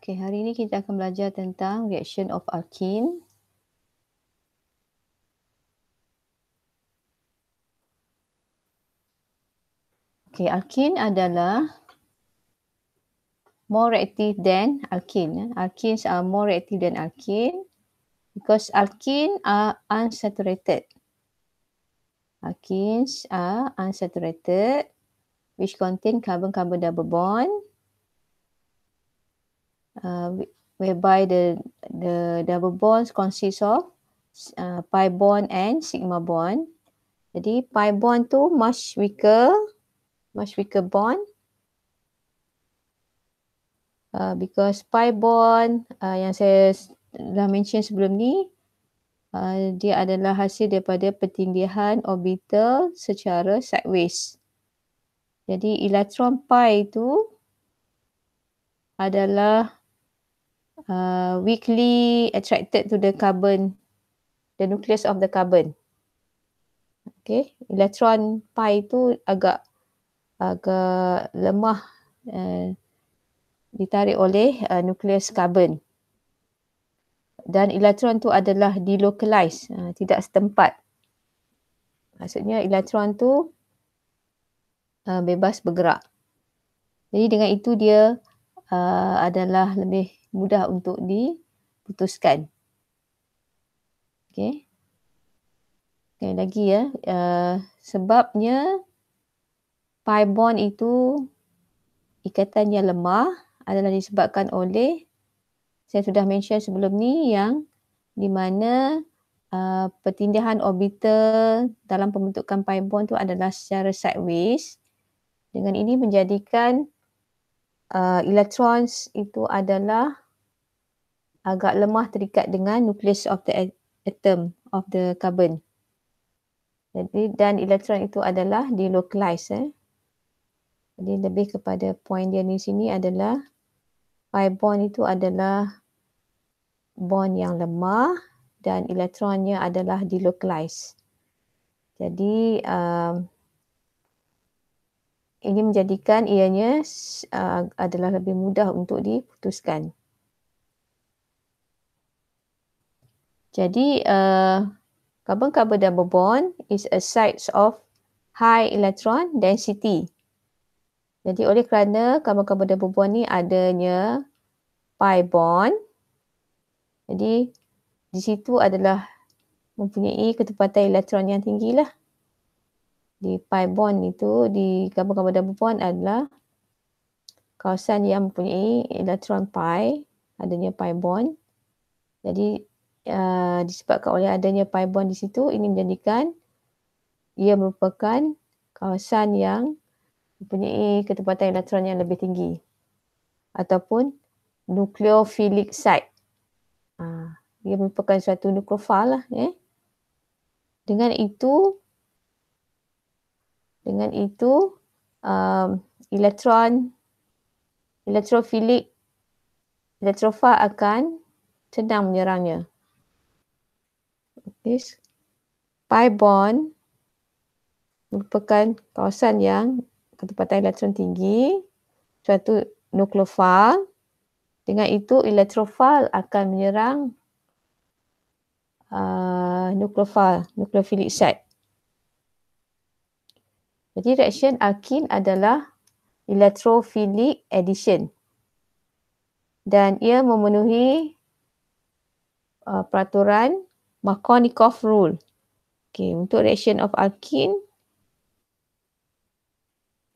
Okey hari ini kita akan belajar tentang reaction of alkene. Okey alkene adalah more reactive than alkene. Alkenes are more reactive than alkene because alkene are unsaturated. Alkenes are unsaturated which contain carbon-carbon double bond uh, whereby the the double bonds consists of uh, pi bond and sigma bond. Jadi pi bond tu much weaker, much weaker bond. Uh, because pi bond uh, yang saya dah mention sebelum ni, uh, dia adalah hasil daripada pertindihan orbital secara sideways. Jadi elektron pi itu adalah uh, weakly attracted to the carbon, the nucleus of the carbon. Okay, elektron pi tu agak agak lemah uh, ditarik oleh uh, nucleus carbon. Dan elektron tu adalah delocalized, uh, tidak setempat. Maksudnya elektron tu uh, bebas bergerak. Jadi dengan itu dia uh, adalah lebih mudah untuk diputuskan. Okey. Okay, lagi ya. Uh, sebabnya pi bond itu ikatannya lemah adalah disebabkan oleh saya sudah mention sebelum ni yang di mana uh, eh, pertindihan orbital dalam pembentukan pi bond itu adalah secara sideways dengan ini menjadikan uh, electrons itu adalah agak lemah terikat dengan nucleus of the atom of the carbon. Jadi dan elektron itu adalah delocalized eh. Jadi lebih kepada poin dia di sini adalah pi bond itu adalah bond yang lemah dan elektronnya adalah delocalized. Jadi um, ini menjadikan ianya uh, adalah lebih mudah untuk diputuskan. Jadi karbon-karbon uh, double bond is a site of high electron density. Jadi oleh kerana karbon-karbon double bond ni adanya pi bond. Jadi di situ adalah mempunyai ketepatan elektron yang tinggilah di pi bond itu di gabung-gabung double bond adalah kawasan yang mempunyai elektron pi adanya pi bond jadi uh, disebabkan oleh adanya pi bond di situ ini menjadikan ia merupakan kawasan yang mempunyai ketepatan elektron yang lebih tinggi ataupun nucleophilic site ah, ia merupakan suatu nukrofal lah eh. dengan itu dengan itu um, elektron elektrofilik elektrofa akan tenang menyerangnya. This pi bond merupakan kawasan yang ketepatan elektron tinggi suatu nukleofil. Dengan itu elektrofil akan menyerang uh, nukleofil, nukleofilik site. Jadi reaction alkin adalah electrophilic addition. Dan ia memenuhi uh, peraturan Markovnikov rule. Okey, untuk reaction of alkin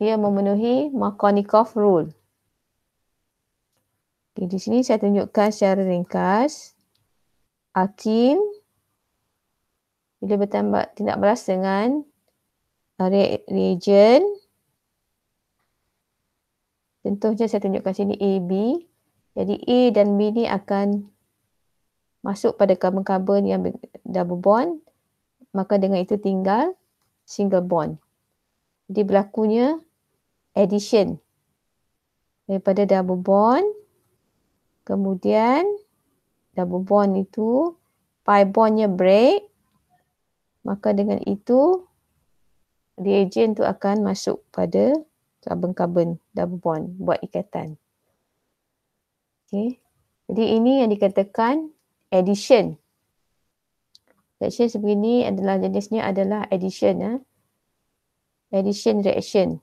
ia memenuhi Markovnikov rule. Okay, di sini saya tunjukkan secara ringkas alkin bila bertambah tindak balas dengan tarik region Contohnya saya tunjukkan sini A-B. Jadi A dan B ni akan masuk pada carbon-carbon yang double bond. Maka dengan itu tinggal single bond. Jadi berlakunya addition daripada double bond. Kemudian double bond itu pi bondnya break. Maka dengan itu reagent tu akan masuk pada carbon-carbon double bond buat ikatan. Okay. Jadi ini yang dikatakan addition. Reaction seperti ini adalah jenisnya adalah addition. Eh. Addition reaction.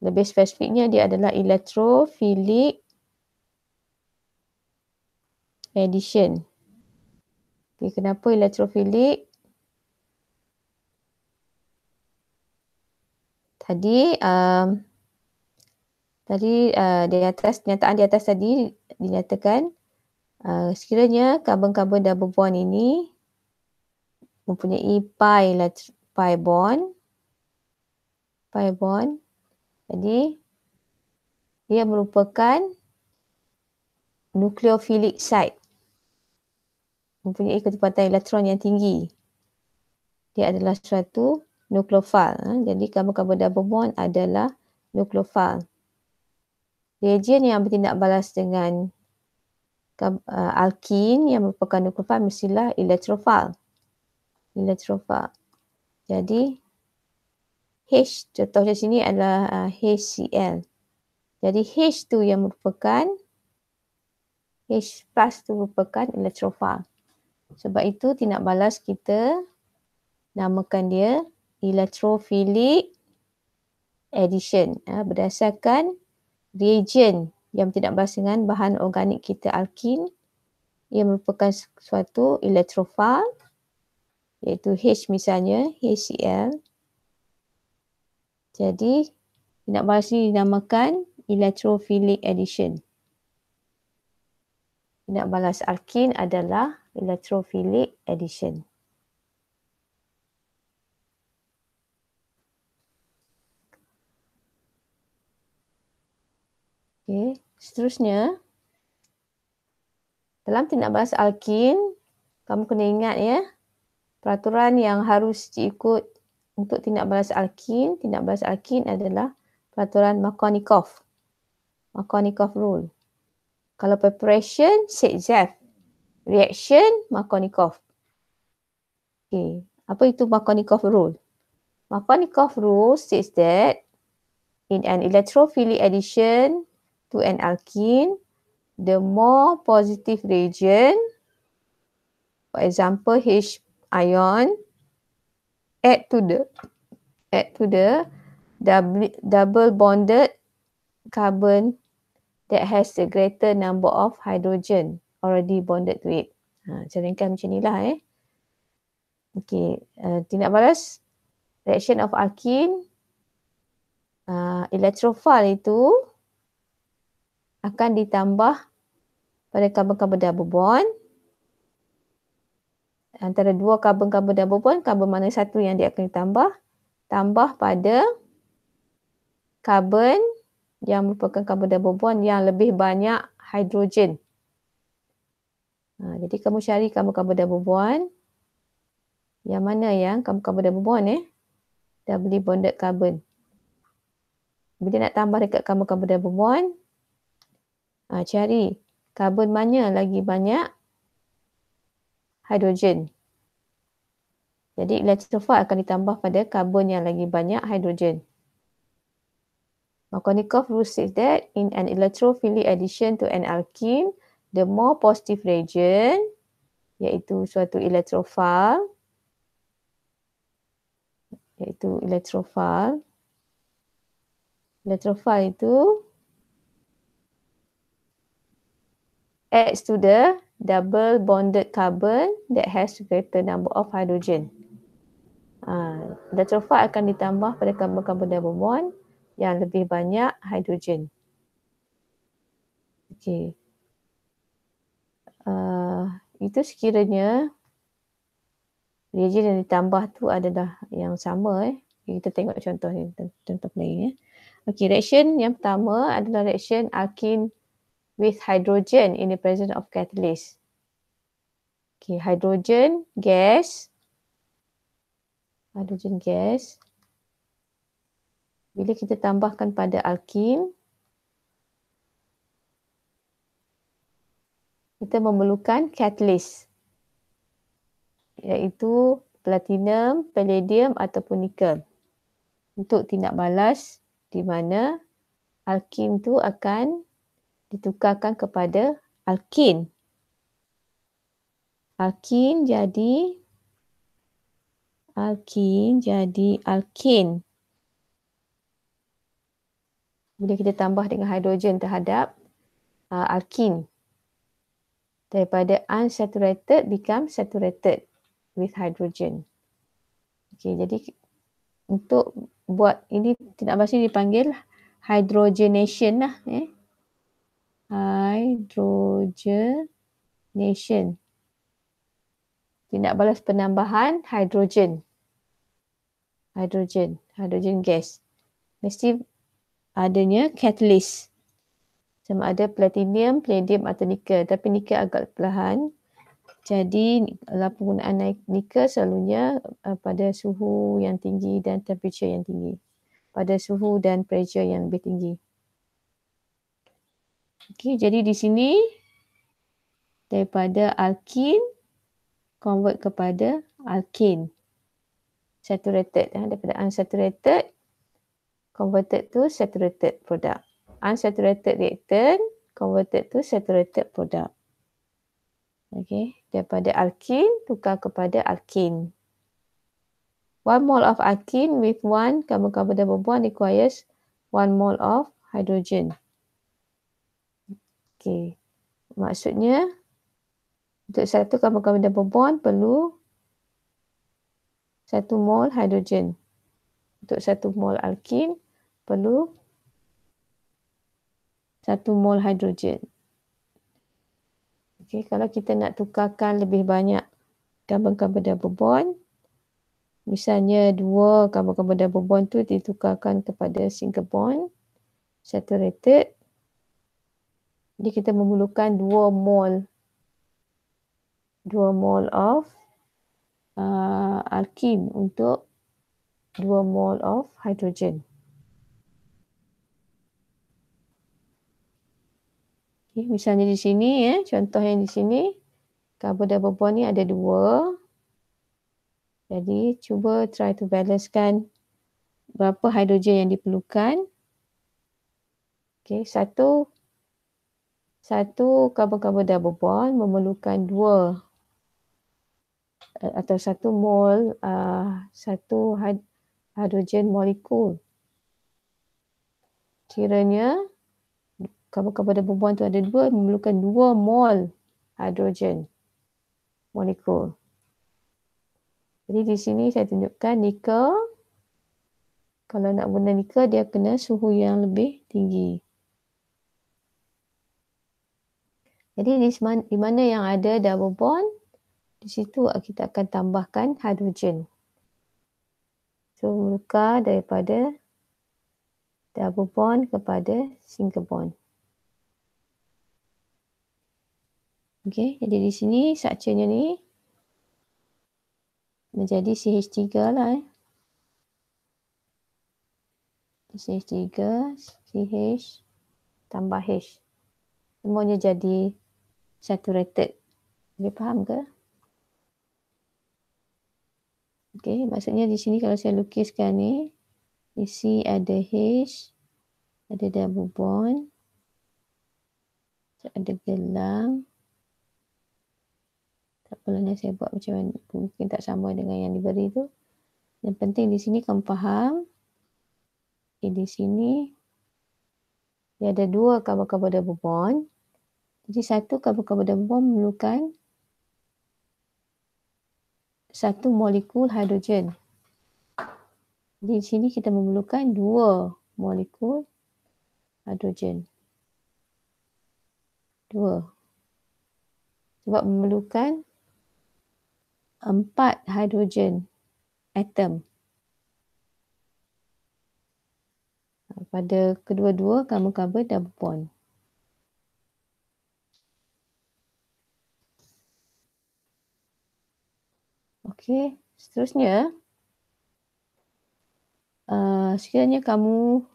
Lebih spesifiknya dia adalah electrophilic addition. Okay, kenapa electrophilic? tadi um, tadi uh, di atas nyataan di atas tadi dinyatakan uh, sekiranya karbon-karbon double bond ini mempunyai pi pi bond pi bond jadi ia merupakan nucleophilic site mempunyai ketepatan elektron yang tinggi dia adalah suatu nukleofil. Eh? Jadi karbon-karbon double bond adalah nukleofil. Reagen yang bertindak balas dengan eh, alkin yang merupakan nukleofil mestilah elektrofil. Elektrofil. Jadi H contohnya sini adalah HCl. Eh, Jadi H tu yang merupakan H plus tu merupakan elektrofil. Sebab itu tindak balas kita namakan dia electrophilic addition uh, berdasarkan reagen yang tidak berasa dengan bahan organik kita alkin ia merupakan suatu elektrofil iaitu H misalnya HCl jadi tidak berasa dinamakan electrophilic addition tidak balas alkin adalah electrophilic addition Okey, seterusnya dalam tindak balas alkin, kamu kena ingat ya peraturan yang harus diikut untuk tindak balas alkin, tindak balas alkin adalah peraturan Makonikov. Makonikov rule. Kalau preparation, Zev. Reaction, Makonikov. Okay. Apa itu Makonikov rule? Makonikov rule says that in an electrophilic addition, to an alkene, the more positive region, for example, H ion, add to the add to the double, bonded carbon that has a greater number of hydrogen already bonded to it. Ha, jaringkan macam ni lah eh. Okay, uh, tindak balas. Reaction of alkene, uh, electrophile itu akan ditambah pada karbon-karbon double bond. Antara dua karbon-karbon double bond, karbon mana satu yang dia akan ditambah? Tambah pada karbon yang merupakan karbon double bond yang lebih banyak hidrogen. Ha, jadi kamu cari karbon-karbon double bond. Yang mana yang karbon-karbon double bond eh? Double bonded carbon. Bila nak tambah dekat karbon-karbon double bond, uh, cari karbon mana lagi banyak hidrogen. Jadi elektrofil akan ditambah pada karbon yang lagi banyak hidrogen. Makonikov rule says that in an electrophilic addition to an alkene, the more positive region, iaitu suatu elektrofil, iaitu elektrofil, elektrofil itu adds to the double bonded carbon that has greater number of hydrogen. Dextrofa ha, uh, akan ditambah pada carbon-carbon double bond yang lebih banyak hidrogen. Okay. Uh, ha, itu sekiranya reagen yang ditambah tu adalah yang sama eh. Kita tengok contoh ni, contoh lain ya. Okey, reaction yang pertama adalah reaction alkin with hydrogen in the presence of catalyst. Okay, hydrogen gas. Hydrogen gas. Bila kita tambahkan pada alkin, kita memerlukan catalyst. Iaitu platinum, palladium ataupun nikel. Untuk tindak balas di mana alkin tu akan ditukarkan kepada alkin. Alkin jadi alkin jadi alkin. Kemudian kita tambah dengan hidrogen terhadap uh, alkin. Daripada unsaturated become saturated with hydrogen. Okey, jadi untuk buat ini tidak pasti dipanggil hydrogenation lah eh hydrogenation. Dia nak balas penambahan hidrogen hidrogen hidrogen gas. Mesti adanya catalyst. Sama ada platinum, palladium atau nikel. Tapi nikel agak perlahan. Jadi penggunaan nikel selalunya uh, pada suhu yang tinggi dan temperature yang tinggi. Pada suhu dan pressure yang lebih tinggi. Okey, jadi di sini daripada alkin convert kepada alkin saturated ha? daripada unsaturated converted to saturated product. Unsaturated reactant converted to saturated product. Okey, daripada alkin tukar kepada alkin. One mole of alkin with one carbon carbon double bond requires one mole of hydrogen. Okey. Maksudnya untuk satu karbon-karbon double bond perlu satu mol hidrogen. Untuk satu mol alkin perlu satu mol hidrogen. Okey, kalau kita nak tukarkan lebih banyak karbon-karbon double bond, misalnya dua karbon-karbon double bond tu ditukarkan kepada single bond saturated, jadi kita memerlukan 2 mol 2 mol of uh, alkene untuk 2 mol of hydrogen. Okay, misalnya di sini eh contoh yang di sini carbon double bond ni ada 2. Jadi cuba try to balancekan berapa hidrogen yang diperlukan. Okay, satu satu karbon-karbon double bond memerlukan dua eh, atau satu mol uh, satu hidrogen molekul. Kiranya karbon-karbon double bond tu ada dua memerlukan dua mol hidrogen molekul. Jadi di sini saya tunjukkan nikel. Kalau nak guna nikel dia kena suhu yang lebih tinggi. Jadi di mana, di mana yang ada double bond, di situ kita akan tambahkan hidrogen. So muka daripada double bond kepada single bond. Okay, jadi di sini sahaja nya ni menjadi CH3 lah eh. CH3, CH tambah H. Semuanya jadi saturated. Boleh faham ke? Okey, maksudnya di sini kalau saya lukiskan ni, di sini ada H, ada double bond, ada gelang. Tak perlu saya buat macam mana, mungkin tak sama dengan yang diberi tu. Yang penting di sini kamu faham. Okay, di sini, dia ada dua kabar-kabar double bond. Jadi satu karbon-karbon bom memerlukan satu molekul hidrogen. Di sini kita memerlukan dua molekul hidrogen. Dua. Sebab memerlukan empat hidrogen atom. Pada kedua-dua, kamu-kamu double bond. Okey, seterusnya. Uh, sekiranya kamu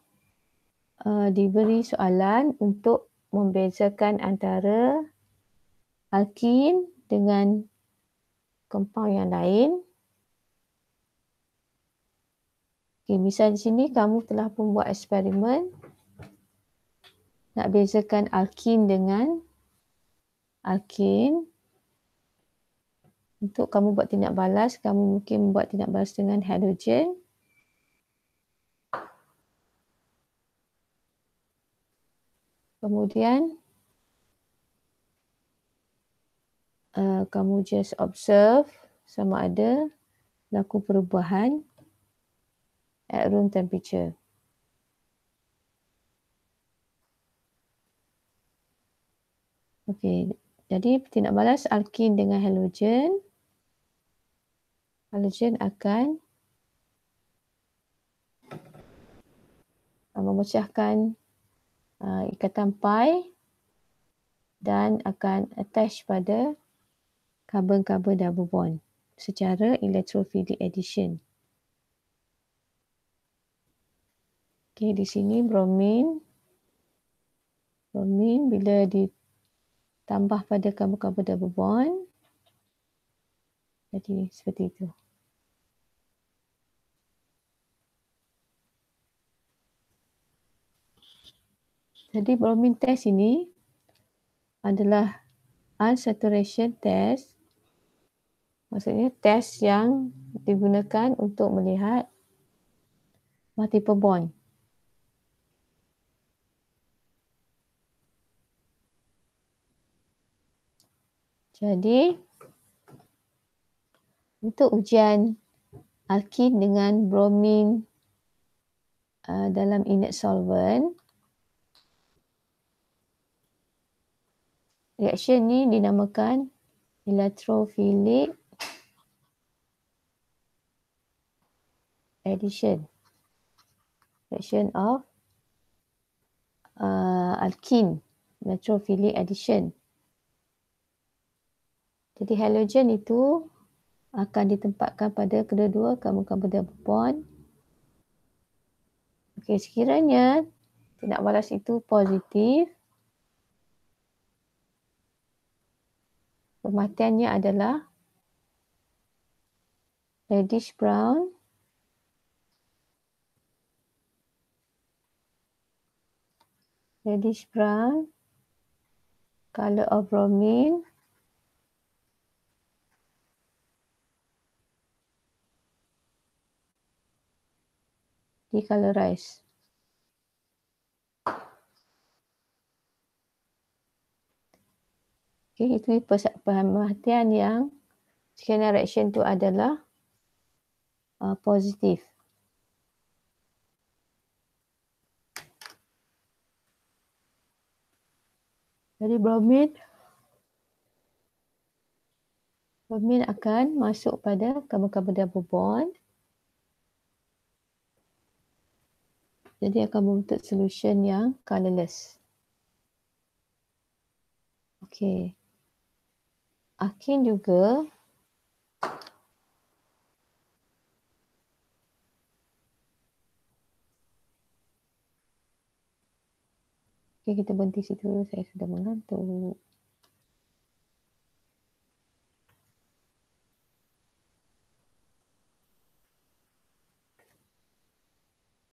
uh, diberi soalan untuk membezakan antara alkin dengan kompaun yang lain. Okey, misal di sini kamu telah pun buat eksperimen nak bezakan alkin dengan alkin. Untuk kamu buat tindak balas, kamu mungkin buat tindak balas dengan halogen. Kemudian uh, kamu just observe sama ada laku perubahan at room temperature. Okay, jadi peti nak balas alkin dengan halogen. Halogen akan ah, memecahkan uh, ikatan pi dan akan attach pada carbon-carbon double bond secara electrophilic addition. Okey di sini bromin bromin bila di tambah pada carbon-carbon double bond. Jadi seperti itu. Jadi bromine test ini adalah unsaturation test. Maksudnya test yang digunakan untuk melihat multiple bond. Jadi untuk ujian alkin dengan bromin uh, dalam inert solvent reaksi ni dinamakan electrophilic addition reaction of uh, alkin electrophilic addition jadi halogen itu akan ditempatkan pada kedua-dua karbon-karbon double bond. Okey, sekiranya tidak balas itu positif, pematiannya adalah reddish brown. Reddish brown, color of bromine. he colorize. Okay, itu perhatian yang scanner reaction tu adalah uh, positif. Jadi bromin bromin akan masuk pada carbon-carbon double bond. Jadi akan membentuk solution yang colorless. Okey. Akin juga Okay, kita berhenti situ. Saya sudah mengantuk.